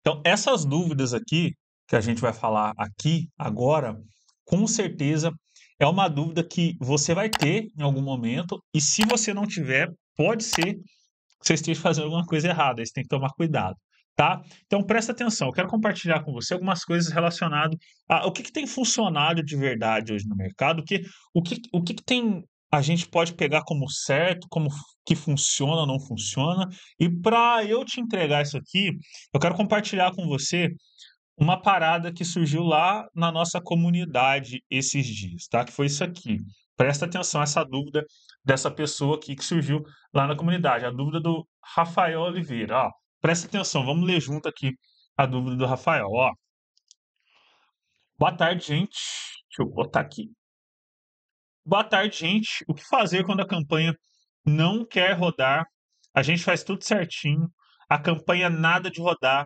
Então, essas dúvidas aqui, que a gente vai falar aqui agora, com certeza é uma dúvida que você vai ter em algum momento, e se você não tiver, pode ser que você esteja fazendo alguma coisa errada, você tem que tomar cuidado. Tá? Então presta atenção, eu quero compartilhar com você algumas coisas relacionadas a o que, que tem funcionado de verdade hoje no mercado, o que, o que, o que, que tem a gente pode pegar como certo, como que funciona ou não funciona. E para eu te entregar isso aqui, eu quero compartilhar com você uma parada que surgiu lá na nossa comunidade esses dias, tá? Que foi isso aqui. Presta atenção a essa dúvida dessa pessoa aqui que surgiu lá na comunidade, a dúvida do Rafael Oliveira. Ó, presta atenção, vamos ler junto aqui a dúvida do Rafael. Ó. Boa tarde, gente. Deixa eu botar aqui. Boa tarde, gente. O que fazer quando a campanha não quer rodar? A gente faz tudo certinho. A campanha nada de rodar.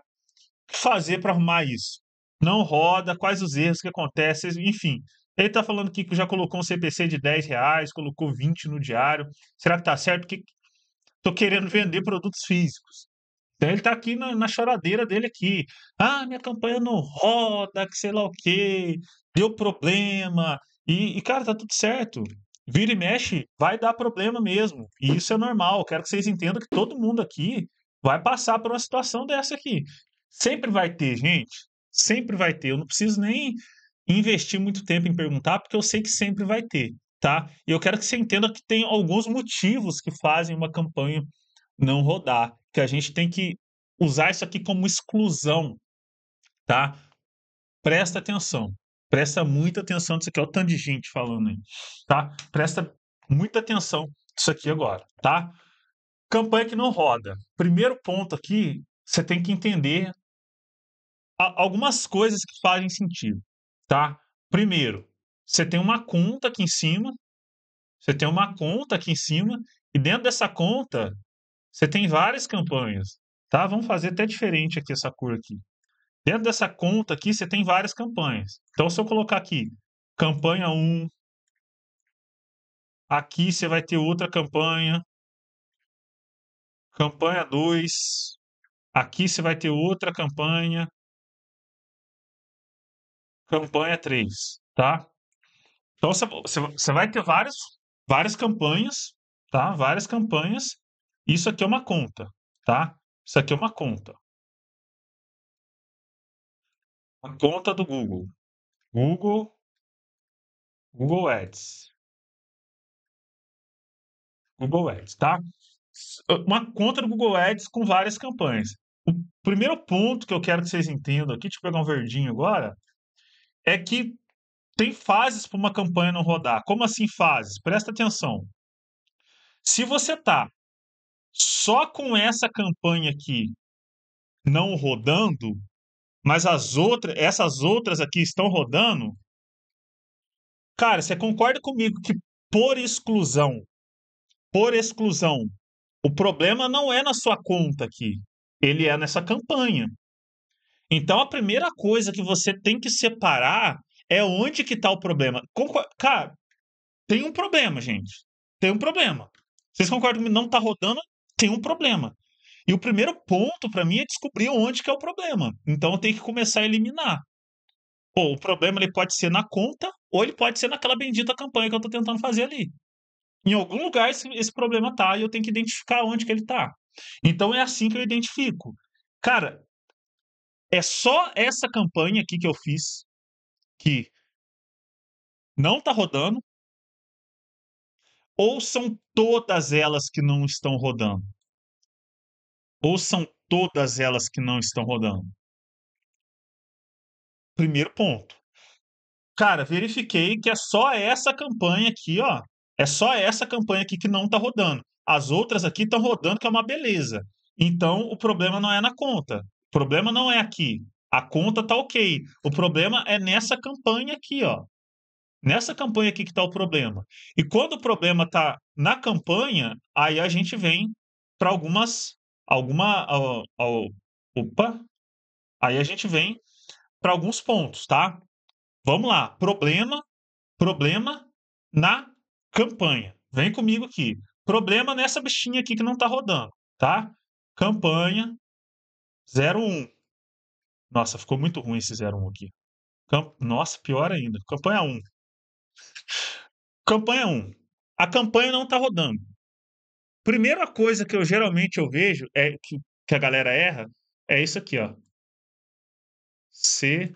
O que fazer para arrumar isso? Não roda, quais os erros que acontecem, enfim. Ele está falando que já colocou um CPC de 10 reais, colocou 20 no diário. Será que está certo? Porque estou querendo vender produtos físicos. Então ele está aqui na, na, choradeira dele aqui. Ah, minha campanha não roda, que sei lá o quê, deu problema, e, e, cara, tá tudo certo. Vira e mexe, vai dar problema mesmo. E isso é normal. Quero que vocês entendam que todo mundo aqui vai passar por uma situação dessa aqui. Sempre vai ter, gente. Sempre vai ter. Eu não preciso nem investir muito tempo em perguntar, porque eu sei que sempre vai ter, tá? E eu quero que você entenda que tem alguns motivos que fazem uma campanha não rodar, que a gente tem que usar isso aqui como exclusão, tá? Presta atenção. Presta muita atenção nisso aqui. Olha o tanto de gente falando aí, tá? Presta muita atenção nisso aqui agora, tá? Campanha que não roda. Primeiro ponto aqui, você tem que entender algumas coisas que fazem sentido, tá? Primeiro, você tem uma conta aqui em cima, você tem uma conta aqui em cima, e dentro dessa conta, você tem várias campanhas, tá? Vamos fazer até diferente aqui essa cor aqui. Dentro dessa conta aqui, você tem várias campanhas. Então, se eu colocar aqui campanha 1, aqui você vai ter outra campanha, campanha 2, aqui você vai ter outra campanha, campanha 3, tá? Então, você vai ter várias, várias campanhas, tá? Várias campanhas. Isso aqui é uma conta, tá? Isso aqui é uma conta a conta do Google. Google, Google Ads. Google Ads, tá? Uh, uma conta do Google Ads com várias campanhas. O primeiro ponto que eu quero que vocês entendam aqui, deixa eu pegar um verdinho agora, é que tem fases para uma campanha não rodar. Como assim fases? Presta atenção. Se você tá só com essa campanha aqui não rodando, mas as outras, essas outras aqui estão rodando. Cara, você concorda comigo que por exclusão, por exclusão, o problema não é na sua conta aqui, ele é nessa campanha. Então a primeira coisa que você tem que separar é onde que tá o problema. Cara, tem um problema, gente. Tem um problema. Vocês concordam que não tá rodando? Tem um problema. E o primeiro ponto para mim é descobrir onde que é o problema. Então eu tenho que começar a eliminar. Pô, o problema ele pode ser na conta ou ele pode ser naquela bendita campanha que eu estou tentando fazer ali. Em algum lugar esse, esse problema tá e eu tenho que identificar onde que ele tá. Então é assim que eu identifico. Cara, é só essa campanha aqui que eu fiz que não tá rodando ou são todas elas que não estão rodando? Ou são todas elas que não estão rodando? Primeiro ponto. Cara, verifiquei que é só essa campanha aqui, ó. É só essa campanha aqui que não tá rodando. As outras aqui estão rodando, que é uma beleza. Então, o problema não é na conta. O problema não é aqui. A conta tá ok. O problema é nessa campanha aqui, ó. Nessa campanha aqui que tá o problema. E quando o problema tá na campanha, aí a gente vem para algumas alguma. Ó, ah, ó, ah, opa! Aí a gente vem para alguns pontos, tá? Vamos lá. Problema, problema na campanha. Vem comigo aqui. Problema nessa bichinha aqui que não está rodando, tá? Campanha 01. Nossa, ficou muito ruim esse 01 aqui. Camp... Nossa, pior ainda. Campanha 1. Campanha 1. A campanha não está rodando. Primeira coisa que eu geralmente eu vejo é que, que a galera erra é isso aqui, ó. CPC.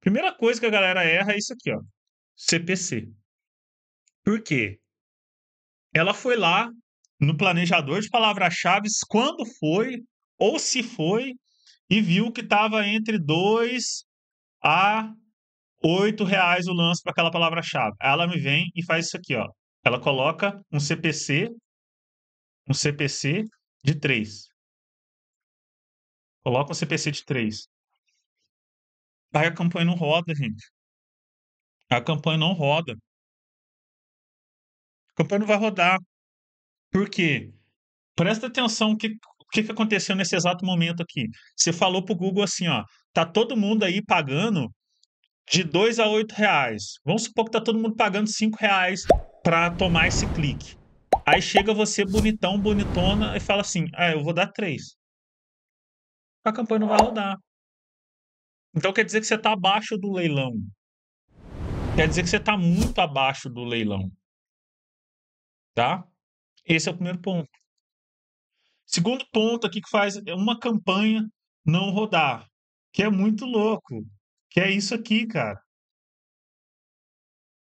Primeira coisa que a galera erra é isso aqui, ó. CPC. Por quê? Ela foi lá no planejador de palavras-chave quando foi ou se foi e viu que estava entre 2 a 8 reais o lance para aquela palavra-chave. Ela me vem e faz isso aqui, ó. Ela coloca um CPC, um CPC de 3. Coloca um CPC de 3. Aí a campanha não roda, gente. A campanha não roda. A campanha não vai rodar. Por quê? Presta atenção o que, que, que aconteceu nesse exato momento aqui. Você falou pro Google assim, ó, tá todo mundo aí pagando de 2 a 8 reais. Vamos supor que tá todo mundo pagando 5 reais para tomar esse clique. Aí chega você bonitão, bonitona e fala assim: "Ah, eu vou dar três. A campanha não vai rodar. Então quer dizer que você está abaixo do leilão. Quer dizer que você está muito abaixo do leilão. Tá? Esse é o primeiro ponto. Segundo ponto aqui que faz uma campanha não rodar, que é muito louco, que é isso aqui, cara.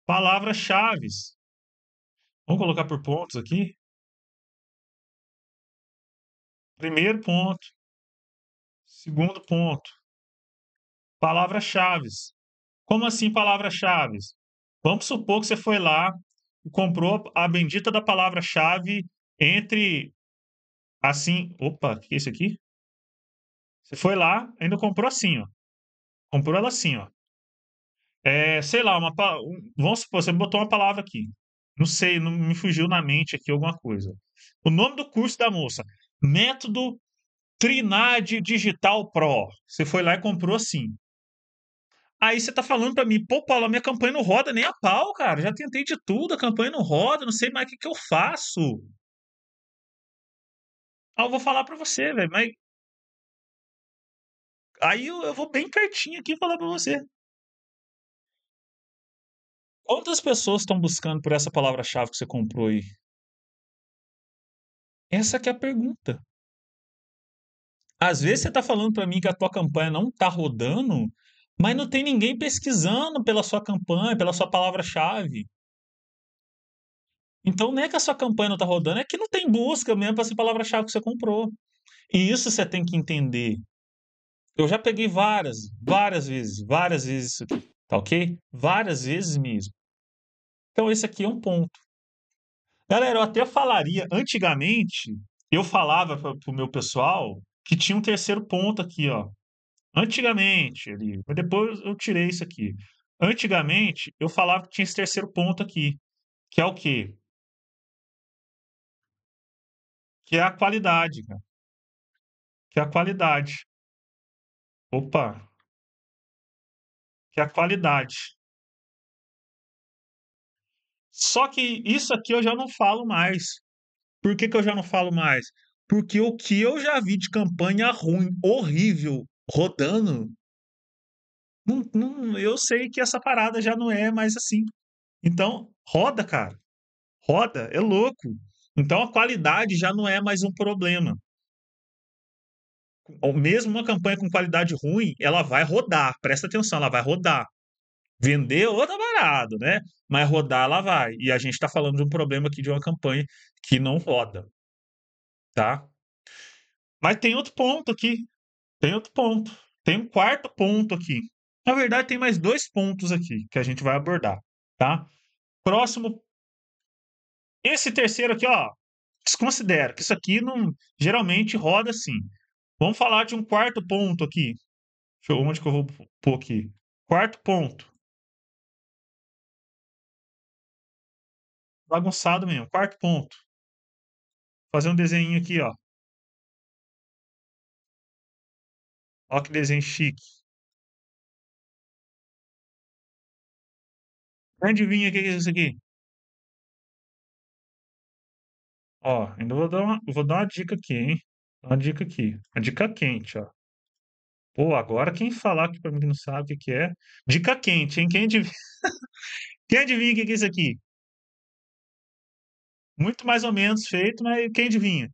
Palavras-chaves. Vamos colocar por pontos aqui. Primeiro ponto. Segundo ponto. Palavras-chave. Como assim palavras-chave? Vamos supor que você foi lá e comprou a bendita da palavra-chave entre assim. Opa, o que é isso aqui? Você foi lá, ainda comprou assim, ó. Comprou ela assim, ó. É, sei lá, uma, vamos supor, você botou uma palavra aqui. Não sei, não me fugiu na mente aqui alguma coisa. O nome do curso da moça: Método Trinade Digital Pro. Você foi lá e comprou assim. Aí você tá falando para mim, pô, Paulo, a minha campanha não roda nem a pau, cara. Já tentei de tudo, a campanha não roda, não sei mais o que, que eu faço. Ah, eu vou falar para você, velho, mas. Aí eu, eu, vou bem pertinho aqui falar para você. Quantas pessoas estão buscando por essa palavra-chave que você comprou aí? Essa que é a pergunta. Às vezes você está falando para mim que a tua campanha não está rodando, mas não tem ninguém pesquisando pela sua campanha, pela sua palavra-chave. Então não é que a sua campanha não está rodando, é que não tem busca mesmo para essa palavra-chave que você comprou. E isso você tem que entender. Eu já peguei várias, várias vezes, várias vezes isso aqui, tá ok? Várias vezes mesmo. Então, esse aqui é um ponto. Galera, eu até falaria, antigamente, eu falava para o meu pessoal que tinha um terceiro ponto aqui, ó. Antigamente, ali, mas depois eu tirei isso aqui. Antigamente, eu falava que tinha esse terceiro ponto aqui, que é o quê? Que é a qualidade, cara. Que é a qualidade. Opa! Que é a qualidade. Só que isso aqui eu já não falo mais. Por que, que eu já não falo mais? Porque o que eu já vi de campanha ruim, horrível, rodando, não, não, eu sei que essa parada já não é mais assim. Então, roda, cara. Roda, é louco. Então a qualidade já não é mais um problema. Mesmo uma campanha com qualidade ruim, ela vai rodar, presta atenção, ela vai rodar. Vender outra tá parada, né? Mas rodar ela vai. E a gente está falando de um problema aqui de uma campanha que não roda. Tá? Mas tem outro ponto aqui. Tem outro ponto. Tem um quarto ponto aqui. Na verdade, tem mais dois pontos aqui que a gente vai abordar, tá? Próximo. Esse terceiro aqui, ó. Desconsidera, que isso aqui não geralmente roda assim. Vamos falar de um quarto ponto aqui. Deixa eu, onde que eu vou pôr aqui? Quarto ponto. bagunçado mesmo. Quarto ponto. Fazer um desenho aqui, ó. Ó que desenho chique. Adivinha o que é isso aqui? Ó, ainda vou dar uma, vou dar uma dica aqui, hein? Uma dica aqui. Uma dica quente, ó. Pô, agora quem falar aqui pra mim que não sabe o que é. Dica quente, hein? Quem adivinha, quem adivinha o que é isso aqui? Muito mais ou menos feito, mas né, quem adivinha?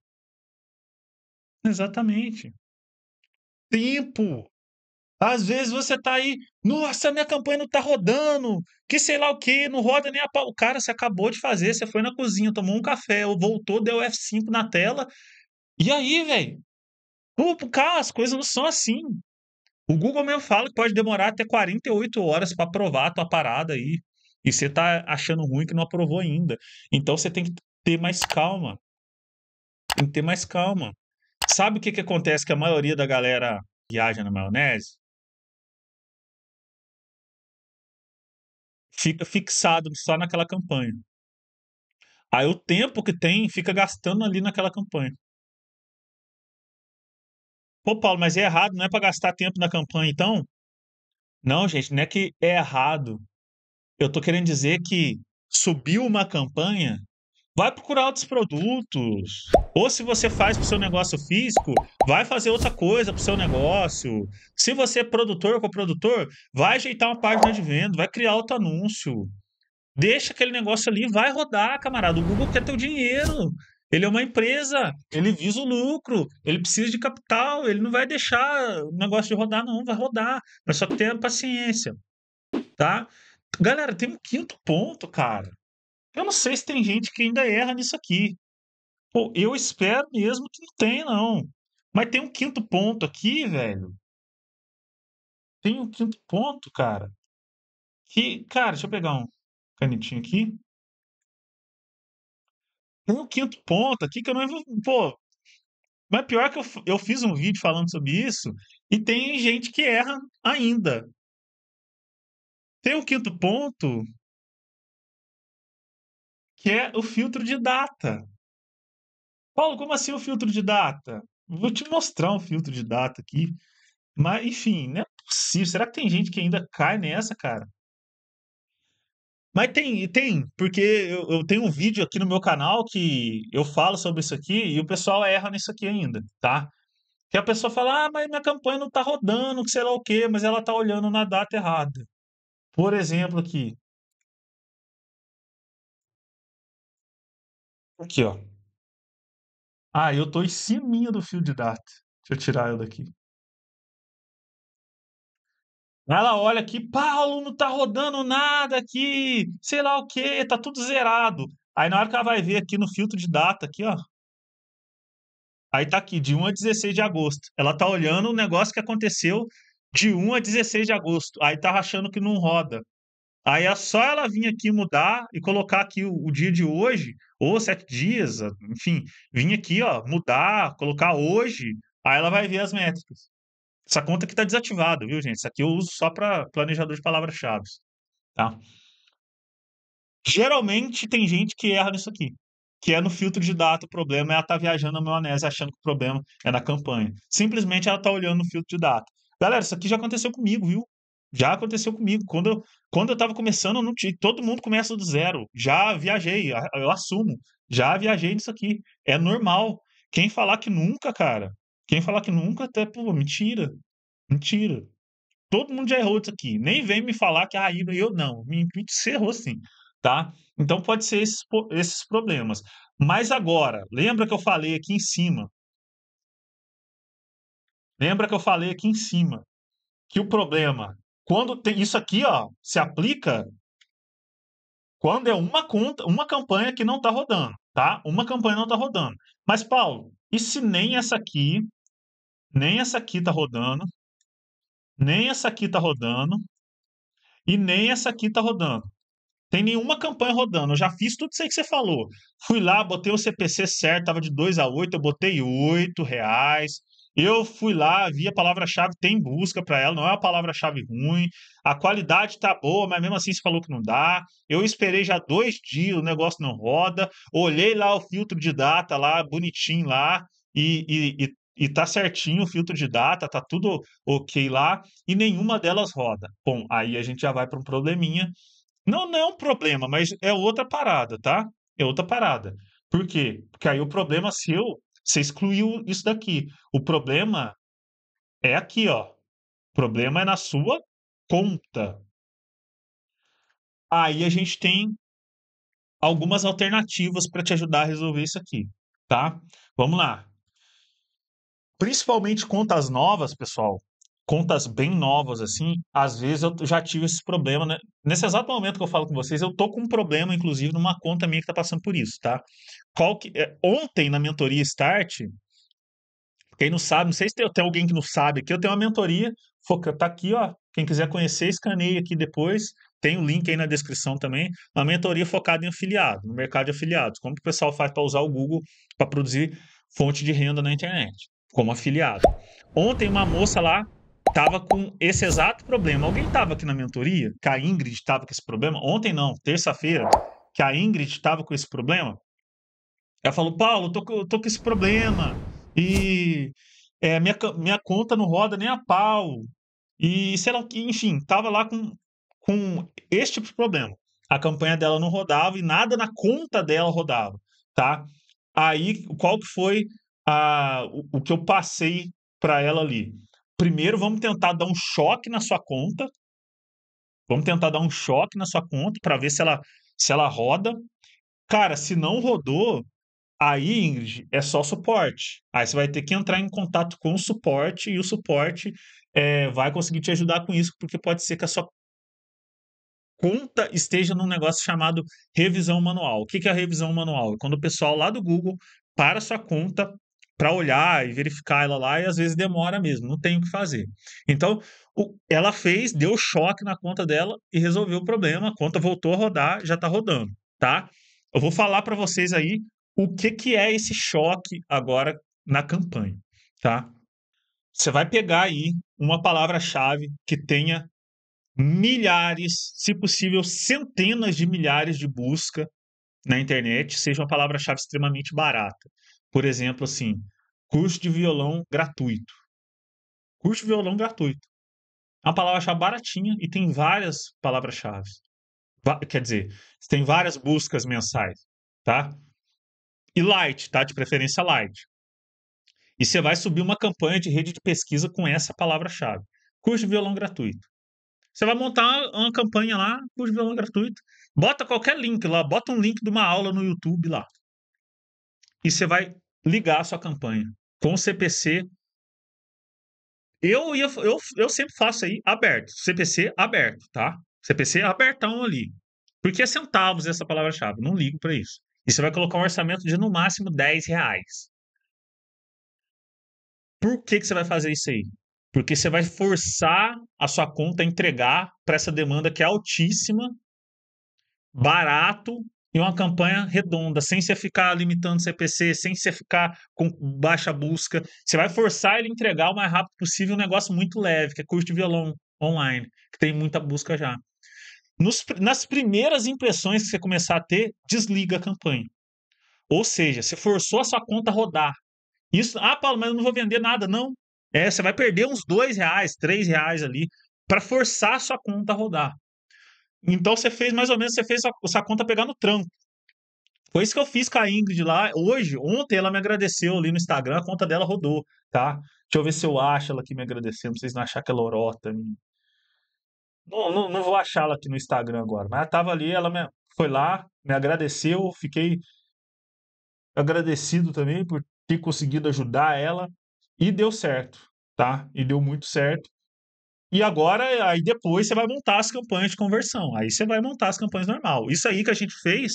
Exatamente. Tempo. Às vezes você tá aí, nossa, minha campanha não tá rodando, que sei lá o que, não roda nem a pau. Cara, você acabou de fazer, você foi na cozinha, tomou um café, ou voltou, deu F5 na tela. E aí, velho? Cara, as coisas não são assim. O Google mesmo fala que pode demorar até 48 horas para aprovar a tua parada aí. E você tá achando ruim que não aprovou ainda. Então você tem que ter mais calma. Tem que ter mais calma. Sabe o que, que acontece que a maioria da galera viaja na maionese? Fica fixado só naquela campanha. Aí o tempo que tem fica gastando ali naquela campanha. Pô, Paulo, mas é errado, não é para gastar tempo na campanha, então? Não, gente, não é que é errado. Eu tô querendo dizer que subiu uma campanha vai procurar outros produtos. Ou se você faz para o seu negócio físico, vai fazer outra coisa para o seu negócio. Se você é produtor ou coprodutor, vai ajeitar uma página de venda, vai criar outro anúncio. Deixa aquele negócio ali, vai rodar, camarada. O Google quer teu dinheiro. Ele é uma empresa, ele visa o lucro, ele precisa de capital, ele não vai deixar o negócio de rodar, não, vai rodar. Mas só tenha paciência, tá? Galera, tem um quinto ponto, cara eu não sei se tem gente que ainda erra nisso aqui. Pô, eu espero mesmo que não tenha, não. Mas tem um quinto ponto aqui, velho. Tem um quinto ponto, cara. Que, cara, deixa eu pegar um canetinho aqui. Tem um quinto ponto aqui que eu não vou. Pô, mas pior que eu, eu fiz um vídeo falando sobre isso e tem gente que erra ainda. Tem um quinto ponto que é o filtro de data. Paulo, como assim o filtro de data? Vou te mostrar um filtro de data aqui. Mas, enfim, não é possível. Será que tem gente que ainda cai nessa, cara? Mas tem, tem, porque eu, eu, tenho um vídeo aqui no meu canal que eu falo sobre isso aqui e o pessoal erra nisso aqui ainda, tá? Que a pessoa fala, ah, mas minha campanha não tá rodando, que sei lá o quê, mas ela tá olhando na data errada. Por exemplo, aqui, Aqui, ó. Ah, eu tô em cima do fio de dart. Deixa eu tirar ela daqui. Ela olha aqui, Paulo, não tá rodando nada aqui, sei lá o que, tá tudo zerado. Aí na hora que ela vai ver aqui no filtro de data, aqui, ó. Aí tá aqui, de 1 a 16 de agosto. Ela tá olhando o negócio que aconteceu de 1 a 16 de agosto. Aí tá achando que não roda. Aí é só ela vir aqui mudar e colocar aqui o, o, dia de hoje, ou sete dias, ah, enfim, vir aqui, ó, mudar, colocar hoje, aí ela vai ver as métricas. Essa conta aqui está desativada, viu, gente? Isso aqui eu uso só para planejador de palavras-chave, tá? Geralmente tem gente que erra nisso aqui, que é no filtro de data o problema, é ela tá viajando a maionese achando que o problema é na campanha. Simplesmente ela tá olhando no filtro de data. Galera, isso aqui já aconteceu comigo, viu? Já aconteceu comigo. Quando eu, quando eu tava começando, eu não tinha. Todo mundo começa do zero. Já viajei, eu assumo. Já viajei nisso aqui. É normal. Quem falar que nunca, cara. Quem falar que nunca, até, pô, mentira. Mentira. Todo mundo já errou isso aqui. Nem vem me falar que, ah, eu não. Me, me errou sim, tá? Então pode ser esses, esses problemas. Mas agora, lembra que eu falei aqui em cima? Lembra que eu falei aqui em cima que o problema quando tem isso aqui, ó, se aplica quando é uma conta, uma campanha que não está rodando, tá? Uma campanha não está rodando. Mas Paulo, e se nem essa aqui, nem essa aqui está rodando, nem essa aqui está rodando e nem essa aqui está rodando? Tem nenhuma campanha rodando. Eu já fiz tudo isso aí que você falou. Fui lá, botei o CPC certo, tava de 2 a 8, eu botei 8 reais. Eu fui lá, vi a palavra-chave, tem busca para ela, não é uma palavra-chave ruim, a qualidade tá boa, mas mesmo assim você falou que não dá. Eu esperei já dois dias, o negócio não roda, olhei lá o filtro de data lá, bonitinho lá, e, e, e, e tá certinho o filtro de data, tá tudo ok lá, e nenhuma delas roda. Bom, aí a gente já vai para um probleminha. Não, não é um problema, mas é outra parada, tá? É outra parada. Por quê? Porque aí o problema seu você excluiu isso daqui. O problema é aqui, ó. O problema é na sua conta. Aí a gente tem algumas alternativas para te ajudar a resolver isso aqui, tá? Vamos lá. Principalmente contas novas, pessoal, contas bem novas, assim, às vezes eu já tive esse problema, né? Nesse exato momento que eu falo com vocês, eu tô com um problema, inclusive, numa conta minha que tá passando por isso, tá? Qual que... É, ontem, na mentoria Start, quem não sabe, não sei se tem, tem alguém que não sabe aqui, eu tenho uma mentoria, foca, tá aqui, ó, quem quiser conhecer, escaneia aqui depois, tem o um link aí na descrição também, uma mentoria focada em afiliado, no mercado de afiliados, como o pessoal faz para usar o Google para produzir fonte de renda na internet, como afiliado. Ontem uma moça lá tava com esse exato problema. Alguém tava aqui na mentoria? Que a Ingrid tava com esse problema? Ontem não, terça-feira, que a Ingrid tava com esse problema. Ela falou, Paulo, tô, tô com esse problema. E é, minha, minha conta não roda nem a pau. E sei lá que, enfim, tava lá com, com esse tipo de problema. A campanha dela não rodava e nada na conta dela rodava, tá? Aí, qual que foi a, o, o que eu passei para ela ali? Primeiro, vamos tentar dar um choque na sua conta. Vamos tentar dar um choque na sua conta para ver se ela, se ela roda. Cara, se não rodou, aí, Ingrid, é só suporte. Aí você vai ter que entrar em contato com o suporte e o suporte é, vai conseguir te ajudar com isso, porque pode ser que a sua conta esteja num negócio chamado revisão manual. O que é a revisão manual? É quando o pessoal lá do Google para sua conta para olhar e verificar ela lá, e às vezes demora mesmo, não tem o que fazer. Então, o, ela fez, deu choque na conta dela e resolveu o problema. A conta voltou a rodar, já está rodando, tá? Eu vou falar para vocês aí o que, que é esse choque agora na campanha, tá? Você vai pegar aí uma palavra-chave que tenha milhares, se possível, centenas de milhares de busca na internet, seja uma palavra-chave extremamente barata. Por exemplo, assim, Curso de violão gratuito. Curso de violão gratuito. É uma palavra-chave baratinha e tem várias palavras-chave. Quer dizer, tem várias buscas mensais, tá? E light, tá? De preferência light. E você vai subir uma campanha de rede de pesquisa com essa palavra-chave. Curso de violão gratuito. Você vai montar uma campanha lá, curso de violão gratuito. Bota qualquer link lá, bota um link de uma aula no YouTube lá. E você vai ligar a sua campanha com CPC. Eu, ia, eu, eu sempre faço aí aberto, CPC aberto, tá? CPC abertão ali. Porque centavos é essa palavra-chave, não ligo para isso. E você vai colocar um orçamento de no máximo 10 reais. Por que, que você vai fazer isso aí? Porque você vai forçar a sua conta a entregar para essa demanda que é altíssima, barato e uma campanha redonda, sem você ficar limitando CPC, sem você ficar com baixa busca. Você vai forçar ele a entregar o mais rápido possível um negócio muito leve, que é curso de violão online, que tem muita busca já. Nos, nas primeiras impressões que você começar a ter, desliga a campanha. Ou seja, você forçou a sua conta a rodar. Isso, ah, Paulo, mas eu não vou vender nada, não. É, você vai perder uns dois reais, três reais ali para forçar a sua conta a rodar. Então você fez mais ou menos, você fez a sua conta pegar no tranco. Foi isso que eu fiz com a Ingrid lá. Hoje, ontem, ela me agradeceu ali no Instagram, a conta dela rodou, tá? Deixa eu ver se eu acho ela aqui me agradecendo, pra vocês não acharem que ela orota. Não, não, não vou achar ela aqui no Instagram agora, mas ela tava ali, ela me, foi lá, me agradeceu, fiquei agradecido também por ter conseguido ajudar ela e deu certo, tá? E deu muito certo. E agora, aí depois você vai montar as campanhas de conversão. Aí você vai montar as campanhas normal. Isso aí que a gente fez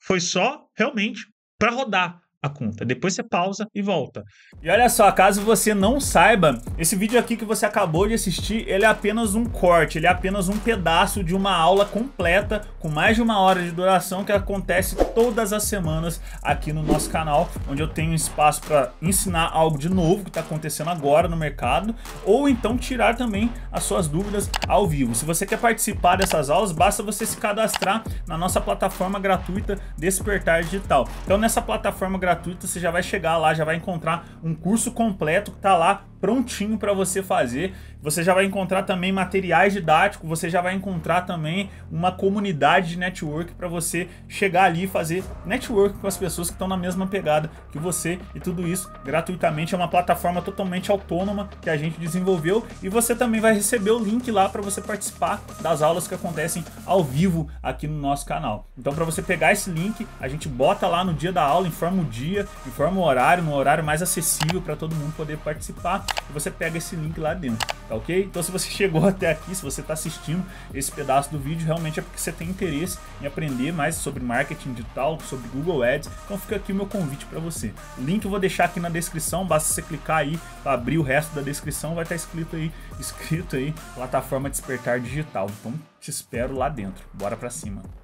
foi só realmente para rodar a conta. Depois você pausa e volta. E olha só, caso você não saiba, esse vídeo aqui que você acabou de assistir, ele é apenas um corte, ele é apenas um pedaço de uma aula completa com mais de uma hora de duração que acontece todas as semanas aqui no nosso canal, onde eu tenho espaço para ensinar algo de novo que está acontecendo agora no mercado, ou então tirar também as suas dúvidas ao vivo. Se você quer participar dessas aulas, basta você se cadastrar na nossa plataforma gratuita Despertar Digital. Então nessa plataforma gratuita gratuito, você já vai chegar lá, já vai encontrar um curso completo que está lá prontinho para você fazer. Você já vai encontrar também materiais didáticos, você já vai encontrar também uma comunidade de network para você chegar ali e fazer network com as pessoas que estão na mesma pegada que você e tudo isso gratuitamente. É uma plataforma totalmente autônoma que a gente desenvolveu e você também vai receber o link lá para você participar das aulas que acontecem ao vivo aqui no nosso canal. Então, para você pegar esse link, a gente bota lá no dia da aula, informa o dia, informa o horário, no horário mais acessível para todo mundo poder participar e você pega esse link lá dentro, tá ok? Então se você chegou até aqui, se você está assistindo esse pedaço do vídeo, realmente é porque você tem interesse em aprender mais sobre marketing digital, sobre Google Ads, então fica aqui o meu convite para você. O link eu vou deixar aqui na descrição, basta você clicar aí para abrir o resto da descrição, vai estar tá escrito aí, escrito aí, plataforma Despertar Digital. Então te espero lá dentro, bora para cima!